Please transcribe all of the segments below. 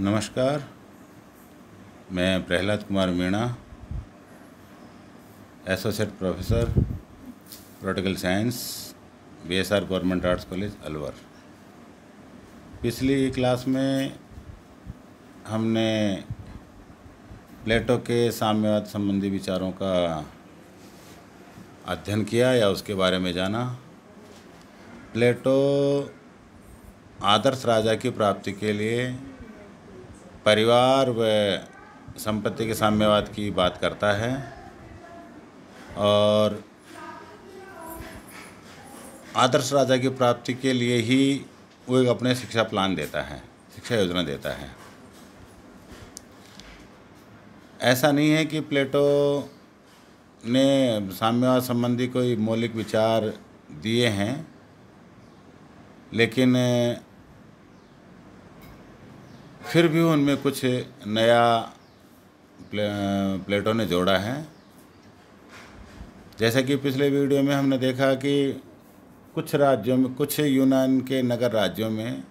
नमस्कार मैं Prahlad Kumar Meena associate professor political science B S R government arts college Alwar पिछली class में हमने प्लेटो के साम्यवाद संबंधी विचारों का अध्ययन किया या उसके बारे में जाना प्लेटो आदर्श राजा की प्राप्ति के लिए परिवार व संपत्ति के साम्यवाद की बात करता है और आदर्श राजा की प्राप्ति के लिए ही वो एक अपने शिक्षा प्लान देता है शिक्षा योजना देता है ऐसा नहीं है कि प्लेटो ने साम्यवाद संबंधी कोई मौलिक विचार दिए हैं लेकिन फिर भी उनमें कुछ नया प्ले, प्लेटों ने जोड़ा है जैसा कि पिछले वीडियो में हमने देखा कि कुछ राज्यों में कुछ यूनान के नगर राज्यों में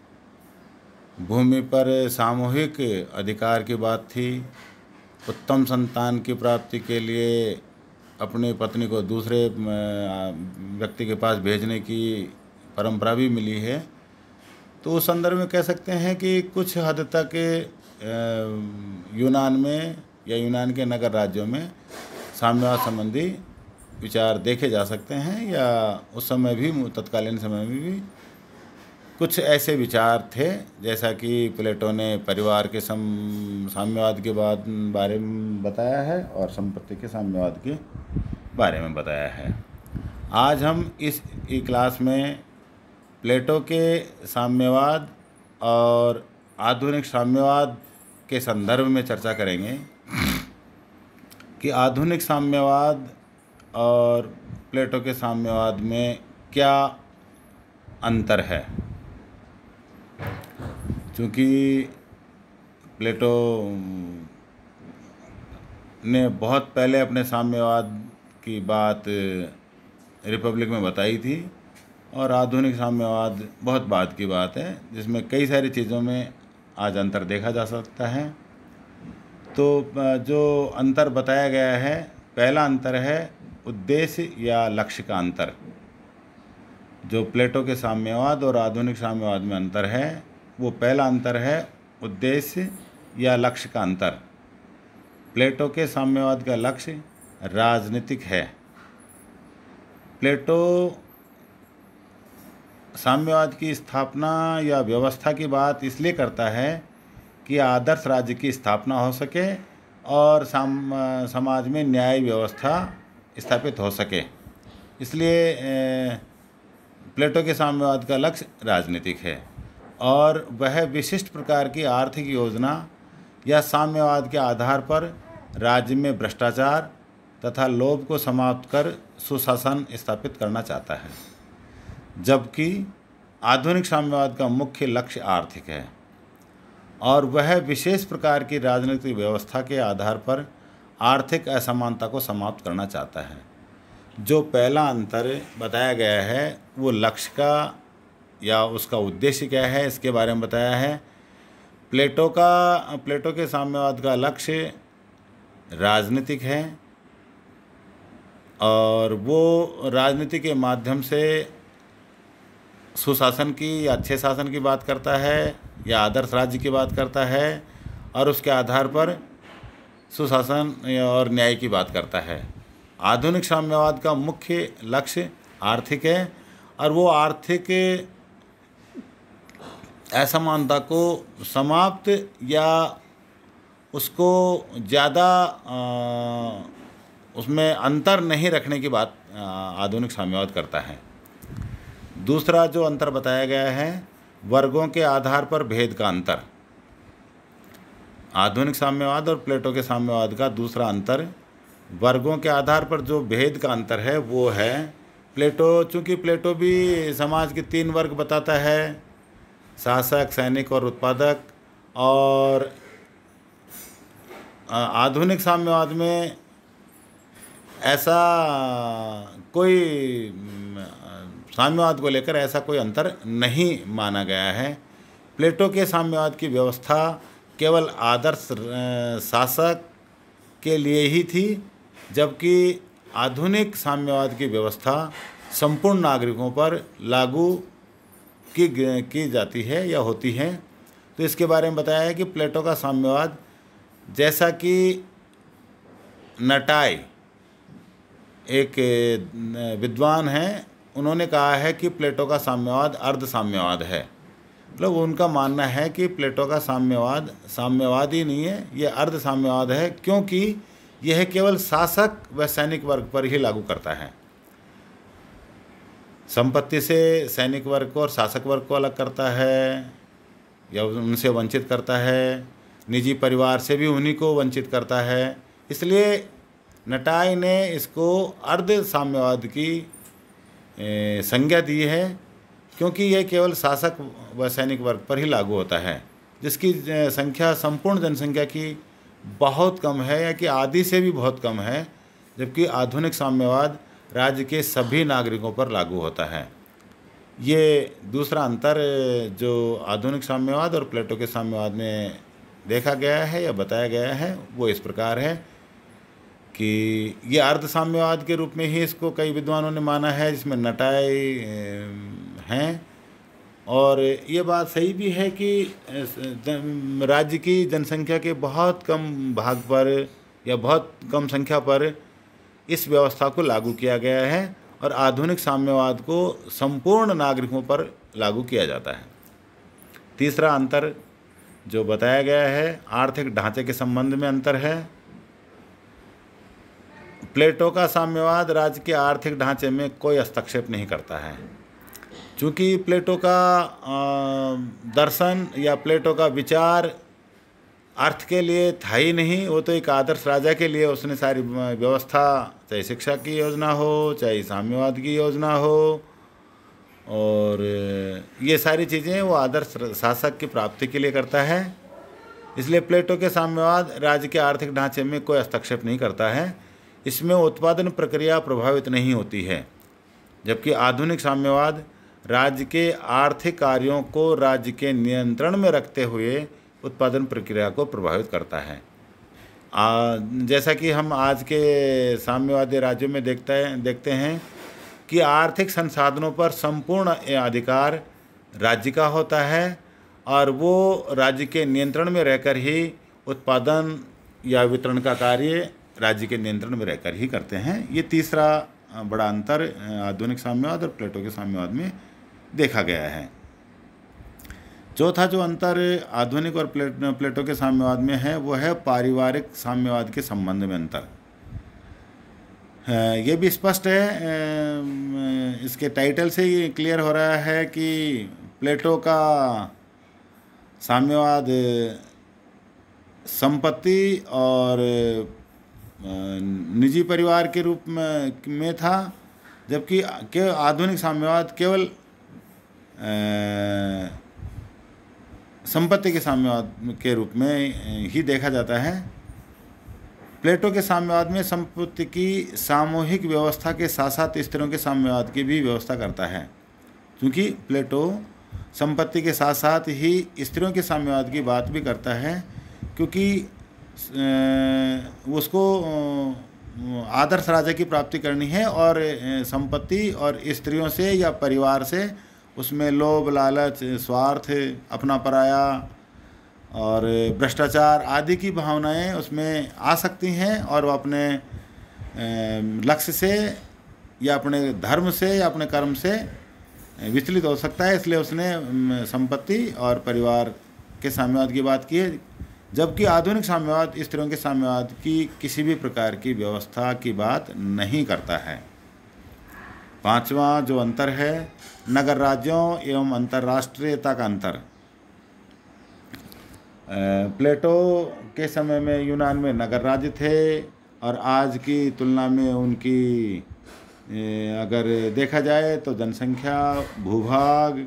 भूमि पर सामूहिक अधिकार की बात थी उत्तम संतान की प्राप्ति के लिए अपनी पत्नी को दूसरे व्यक्ति के पास भेजने की परंपरा भी मिली है तो उस संदर्भ में कह सकते हैं कि कुछ हद तक यूनान में या यूनान के नगर राज्यों में साम्यवाद संबंधी विचार देखे जा सकते हैं या उस समय भी तत्कालीन समय में भी कुछ ऐसे विचार थे जैसा कि प्लेटो ने परिवार के सम साम्यवाद के बाद बारे में बताया है और संपत्ति के साम्यवाद के बारे में बताया है आज हम इस क्लास में प्लेटो के साम्यवाद और आधुनिक साम्यवाद के संदर्भ में चर्चा करेंगे कि आधुनिक साम्यवाद और प्लेटो के साम्यवाद में क्या अंतर है क्योंकि प्लेटो ने बहुत पहले अपने साम्यवाद की बात रिपब्लिक में बताई थी और आधुनिक साम्यवाद बहुत बाद की बात है जिसमें कई सारी चीज़ों में आज अंतर देखा जा सकता है तो जो अंतर बताया गया है पहला अंतर है उद्देश्य या लक्ष्य का अंतर जो प्लेटो के साम्यवाद और आधुनिक साम्यवाद में अंतर है वो पहला अंतर है उद्देश्य या लक्ष्य का अंतर प्लेटो के साम्यवाद का लक्ष्य राजनीतिक है प्लेटो साम्यवाद की स्थापना या व्यवस्था की बात इसलिए करता है कि आदर्श राज्य की स्थापना हो सके और साम समाज में न्याय व्यवस्था स्थापित हो सके इसलिए प्लेटो के साम्यवाद का लक्ष्य राजनीतिक है और वह विशिष्ट प्रकार की आर्थिक योजना या साम्यवाद के आधार पर राज्य में भ्रष्टाचार तथा लोभ को समाप्त कर सुशासन स्थापित करना चाहता है जबकि आधुनिक साम्यवाद का मुख्य लक्ष्य आर्थिक है और वह विशेष प्रकार की राजनीतिक व्यवस्था के आधार पर आर्थिक असमानता को समाप्त करना चाहता है जो पहला अंतर बताया गया है वो लक्ष्य का या उसका उद्देश्य क्या है इसके बारे में बताया है प्लेटो का प्लेटो के साम्यवाद का लक्ष्य राजनीतिक है और वो राजनीति के माध्यम से सुशासन की या अच्छे शासन की बात करता है या आदर्श राज्य की बात करता है और उसके आधार पर सुशासन और न्याय की बात करता है आधुनिक साम्यवाद का मुख्य लक्ष्य आर्थिक है और वो आर्थिक असमानता को समाप्त या उसको ज़्यादा उसमें अंतर नहीं रखने की बात आधुनिक साम्यवाद करता है दूसरा जो अंतर बताया गया है वर्गों के आधार पर भेद का अंतर आधुनिक साम्यवाद और प्लेटो के साम्यवाद का दूसरा अंतर वर्गों के आधार पर जो भेद का अंतर है वो है प्लेटो चूँकि प्लेटो भी समाज के तीन वर्ग बताता है शासक सैनिक और उत्पादक और आधुनिक साम्यवाद में ऐसा कोई साम्यवाद को लेकर ऐसा कोई अंतर नहीं माना गया है प्लेटो के साम्यवाद की व्यवस्था केवल आदर्श शासक के लिए ही थी जबकि आधुनिक साम्यवाद की व्यवस्था संपूर्ण नागरिकों पर लागू की की जाती है या होती है तो इसके बारे में बताया है कि प्लेटो का साम्यवाद जैसा कि नटाई एक विद्वान हैं उन्होंने कहा है कि प्लेटो का साम्यवाद अर्ध साम्यवाद है मतलब उनका मानना है कि प्लेटो का साम्यवाद साम्यवाद ही नहीं है ये अर्ध साम्यवाद है क्योंकि यह केवल शासक व सैनिक वर्ग पर ही लागू करता है संपत्ति से सैनिक वर्ग को और शासक वर्ग को अलग करता है या उनसे वंचित करता है निजी परिवार से भी उन्हीं को वंचित करता है इसलिए नटाई ने इसको अर्ध साम्यवाद की संज्ञा दी है क्योंकि यह केवल शासक व सैनिक वर्ग पर ही लागू होता है जिसकी संख्या संपूर्ण जनसंख्या की बहुत कम है या कि आधी से भी बहुत कम है जबकि आधुनिक साम्यवाद राज्य के सभी नागरिकों पर लागू होता है ये दूसरा अंतर जो आधुनिक साम्यवाद और प्लेटो के साम्यवाद में देखा गया है या बताया गया है वो इस प्रकार है कि ये अर्धसाम्यवाद के रूप में ही इसको कई विद्वानों ने माना है जिसमें नटाए हैं और ये बात सही भी है कि राज्य की जनसंख्या के बहुत कम भाग पर या बहुत कम संख्या पर इस व्यवस्था को लागू किया गया है और आधुनिक साम्यवाद को संपूर्ण नागरिकों पर लागू किया जाता है तीसरा अंतर जो बताया गया है आर्थिक ढांचे के संबंध में अंतर है प्लेटो का साम्यवाद राज्य के आर्थिक ढांचे में कोई हस्तक्षेप नहीं करता है चूँकि प्लेटो का दर्शन या प्लेटो का विचार अर्थ के लिए था ही नहीं वो तो एक आदर्श राजा के लिए उसने सारी व्यवस्था चाहे शिक्षा की योजना हो चाहे साम्यवाद की योजना हो और ये सारी चीज़ें वो आदर्श शासक की प्राप्ति के लिए करता है इसलिए प्लेटो के साम्यवाद राज्य के आर्थिक ढांचे में कोई हस्तक्षेप नहीं करता है इसमें उत्पादन प्रक्रिया प्रभावित नहीं होती है जबकि आधुनिक साम्यवाद राज्य के आर्थिक कार्यों को राज्य के नियंत्रण में रखते हुए उत्पादन प्रक्रिया को प्रभावित करता है आ, जैसा कि हम आज के साम्यवादी राज्यों में देखते हैं देखते हैं कि आर्थिक संसाधनों पर संपूर्ण अधिकार राज्य का होता है और वो राज्य के नियंत्रण में रहकर ही उत्पादन या वितरण का कार्य राज्य के नियंत्रण में रहकर ही करते हैं ये तीसरा बड़ा अंतर आधुनिक साम्यवाद और प्लेटो के साम्यवाद में देखा गया है चौथा जो अंतर आधुनिक और प्लेट प्लेटो के साम्यवाद में है वो है पारिवारिक साम्यवाद के संबंध में अंतर ये भी स्पष्ट है इसके टाइटल से ही क्लियर हो रहा है कि प्लेटो का साम्यवाद संपत्ति और निजी परिवार के रूप में, में था जबकि के आधुनिक साम्यवाद केवल संपत्ति के साम्यवाद के रूप में ही देखा जाता है प्लेटो के साम्यवाद में संपत्ति की सामूहिक व्यवस्था के साथ साथ स्त्रियों के साम्यवाद की भी व्यवस्था करता है क्योंकि प्लेटो संपत्ति के साथ साथ ही स्त्रियों के साम्यवाद की बात भी करता है क्योंकि उसको आदर्श राजा की प्राप्ति करनी है और संपत्ति और स्त्रियों से या परिवार से उसमें लोभ लालच स्वार्थ अपना पराया और भ्रष्टाचार आदि की भावनाएं उसमें आ सकती हैं और वह अपने लक्ष्य से या अपने धर्म से या अपने कर्म से विचलित हो सकता है इसलिए उसने संपत्ति और परिवार के साम्यवाद की बात की है जबकि आधुनिक साम्यवाद इस तरह के साम्यवाद की किसी भी प्रकार की व्यवस्था की बात नहीं करता है पांचवा जो अंतर है नगर राज्यों एवं अंतर्राष्ट्रीयता का अंतर प्लेटो के समय में यूनान में नगर राज्य थे और आज की तुलना में उनकी अगर देखा जाए तो जनसंख्या भूभाग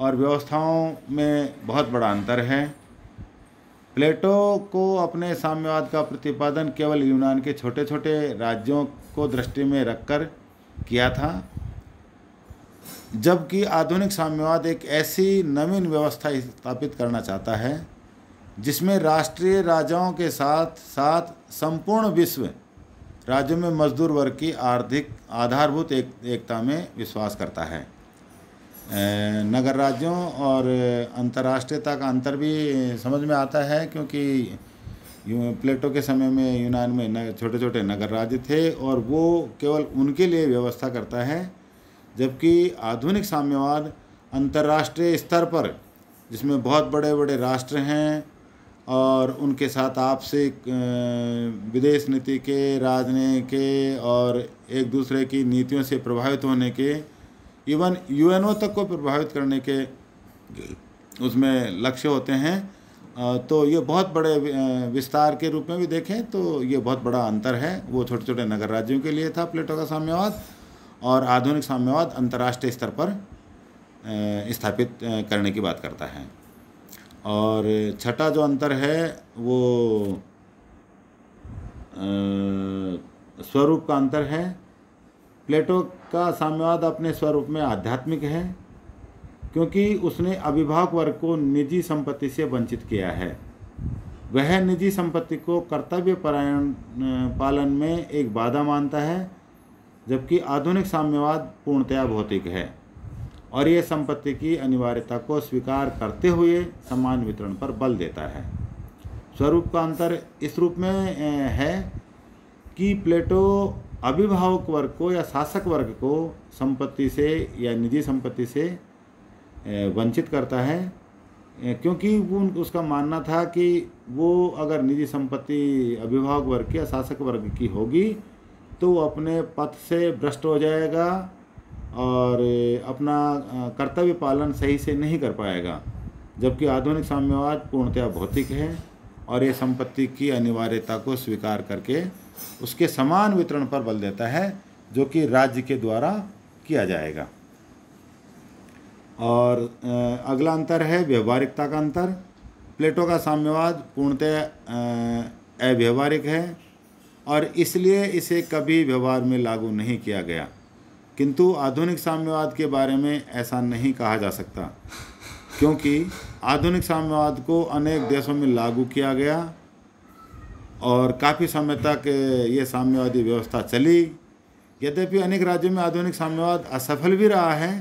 और व्यवस्थाओं में बहुत बड़ा अंतर है प्लेटो को अपने साम्यवाद का प्रतिपादन केवल यूनान के छोटे छोटे राज्यों को दृष्टि में रखकर किया था जबकि आधुनिक साम्यवाद एक ऐसी नवीन व्यवस्था स्थापित करना चाहता है जिसमें राष्ट्रीय राजाओं के साथ साथ संपूर्ण विश्व राज्यों में मजदूर वर्ग की आर्थिक आधारभूत एक, एकता में विश्वास करता है नगर राज्यों और अंतर्राष्ट्रीयता का अंतर भी समझ में आता है क्योंकि प्लेटो के समय में यूनान में छोटे छोटे नगर राज्य थे और वो केवल उनके लिए व्यवस्था करता है जबकि आधुनिक साम्यवाद अंतर्राष्ट्रीय स्तर पर जिसमें बहुत बड़े बड़े राष्ट्र हैं और उनके साथ आपसी विदेश नीति के राजने के और एक दूसरे की नीतियों से प्रभावित होने के इवन यूएनओ तक को प्रभावित करने के उसमें लक्ष्य होते हैं तो ये बहुत बड़े विस्तार के रूप में भी देखें तो ये बहुत बड़ा अंतर है वो छोटे छोटे नगर राज्यों के लिए था प्लेटो का साम्यवाद और आधुनिक साम्यवाद अंतर्राष्ट्रीय स्तर पर स्थापित करने की बात करता है और छठा जो अंतर है वो स्वरूप का अंतर है प्लेटो का साम्यवाद अपने स्वरूप में आध्यात्मिक है क्योंकि उसने अभिभावक वर्ग को निजी संपत्ति से वंचित किया है वह निजी संपत्ति को कर्तव्य परायण पालन में एक बाधा मानता है जबकि आधुनिक साम्यवाद पूर्णतया भौतिक है और यह संपत्ति की अनिवार्यता को स्वीकार करते हुए समान वितरण पर बल देता है स्वरूप का अंतर इस रूप में है कि प्लेटो अभिभावक वर्ग को या शासक वर्ग को संपत्ति से या निजी संपत्ति से वंचित करता है क्योंकि वो उसका मानना था कि वो अगर निजी संपत्ति अभिभावक वर्ग की या शासक वर्ग की होगी तो वो अपने पथ से भ्रष्ट हो जाएगा और अपना कर्तव्य पालन सही से नहीं कर पाएगा जबकि आधुनिक साम्यवाद पूर्णतया भौतिक है और ये संपत्ति की अनिवार्यता को स्वीकार करके उसके समान वितरण पर बल देता है जो कि राज्य के द्वारा किया जाएगा और अगला अंतर है व्यवहारिकता का अंतर प्लेटो का साम्यवाद पूर्णतः अव्यवहारिक है और इसलिए इसे कभी व्यवहार में लागू नहीं किया गया किंतु आधुनिक साम्यवाद के बारे में ऐसा नहीं कहा जा सकता क्योंकि आधुनिक साम्यवाद को अनेक देशों में लागू किया गया और काफ़ी समय तक ये साम्यवादी व्यवस्था चली यद्यपि अनेक राज्यों में आधुनिक साम्यवाद असफल भी रहा है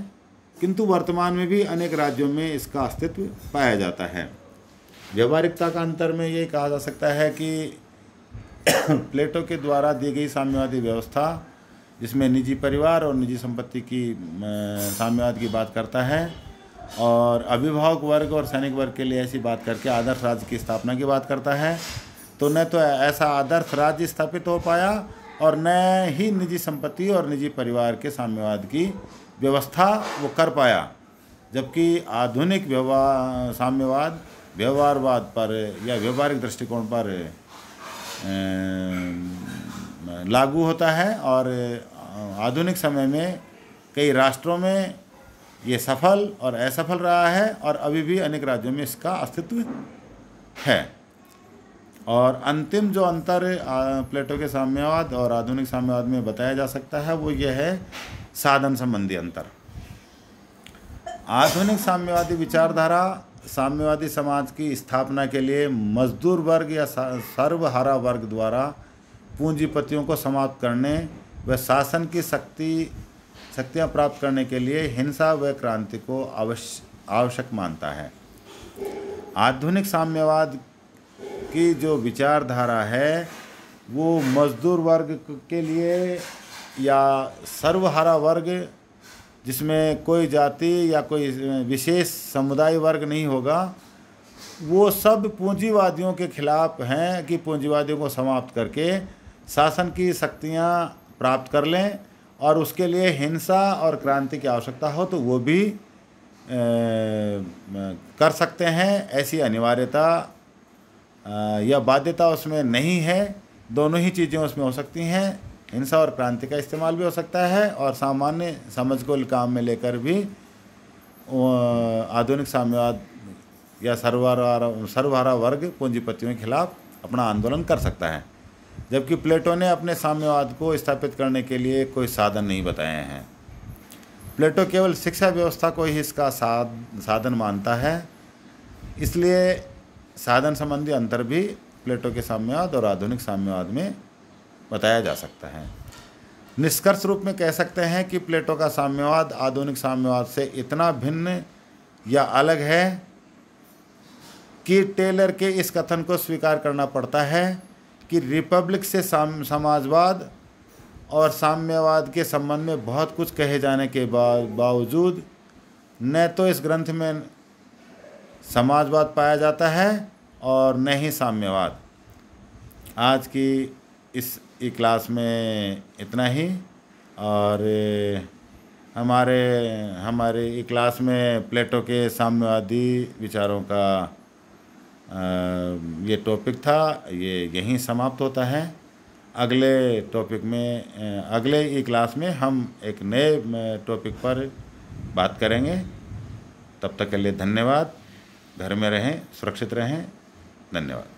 किंतु वर्तमान में भी अनेक राज्यों में इसका अस्तित्व पाया जाता है व्यवहारिकता का अंतर में ये कहा जा सकता है कि प्लेटो के द्वारा दी गई साम्यवादी व्यवस्था जिसमें निजी परिवार और निजी संपत्ति की साम्यवाद की बात करता है और अभिभावक वर्ग और सैनिक वर्ग के लिए ऐसी बात करके आदर्श राज्य की स्थापना की बात करता है तो न तो ऐसा आदर्श राज्य स्थापित हो पाया और न ही निजी संपत्ति और निजी परिवार के साम्यवाद की व्यवस्था वो कर पाया जबकि आधुनिक व्यवहार साम्यवाद व्यवहारवाद पर या व्यवहारिक दृष्टिकोण पर लागू होता है और आधुनिक समय में कई राष्ट्रों में ये सफल और असफल रहा है और अभी भी अनेक राज्यों में इसका अस्तित्व है और अंतिम जो अंतर प्लेटो के साम्यवाद और आधुनिक साम्यवाद में बताया जा सकता है वो यह है साधन संबंधी अंतर आधुनिक साम्यवादी विचारधारा साम्यवादी समाज की स्थापना के लिए मजदूर वर्ग या सर्वहारा वर्ग द्वारा पूंजीपतियों को समाप्त करने व शासन की शक्ति शक्तियाँ प्राप्त करने के लिए हिंसा व क्रांति को आवश्य आवश्यक मानता है आधुनिक साम्यवाद की जो विचारधारा है वो मज़दूर वर्ग के लिए या सर्वहारा वर्ग जिसमें कोई जाति या कोई विशेष समुदाय वर्ग नहीं होगा वो सब पूंजीवादियों के खिलाफ हैं कि पूंजीवादियों को समाप्त करके शासन की शक्तियाँ प्राप्त कर लें और उसके लिए हिंसा और क्रांति की आवश्यकता हो तो वो भी ए, कर सकते हैं ऐसी अनिवार्यता या बाध्यता उसमें नहीं है दोनों ही चीज़ें उसमें हो सकती हैं हिंसा और क्रांति का इस्तेमाल भी हो सकता है और सामान्य समझ को काम में लेकर भी आधुनिक साम्यवाद या सर्वहारा सर्वहारा वर्ग पूंजीपतियों के खिलाफ अपना आंदोलन कर सकता है जबकि प्लेटो ने अपने साम्यवाद को स्थापित करने के लिए कोई साधन नहीं बताए हैं प्लेटो केवल शिक्षा व्यवस्था को ही इसका साधन मानता है इसलिए साधन संबंधी अंतर भी प्लेटो के साम्यवाद और आधुनिक साम्यवाद में बताया जा सकता है निष्कर्ष रूप में कह सकते हैं कि प्लेटो का साम्यवाद आधुनिक साम्यवाद से इतना भिन्न या अलग है कि टेलर के इस कथन को स्वीकार करना पड़ता है कि रिपब्लिक से समाजवाद और साम्यवाद के संबंध में बहुत कुछ कहे जाने के बावजूद न तो इस ग्रंथ में समाजवाद पाया जाता है और न ही साम्यवाद आज की इस क्लास में इतना ही और हमारे हमारे क्लास में प्लेटो के साम्यवादी विचारों का ये टॉपिक था ये यहीं समाप्त होता है अगले टॉपिक में अगले ई क्लास में हम एक नए टॉपिक पर बात करेंगे तब तक के लिए धन्यवाद घर में रहें सुरक्षित रहें धन्यवाद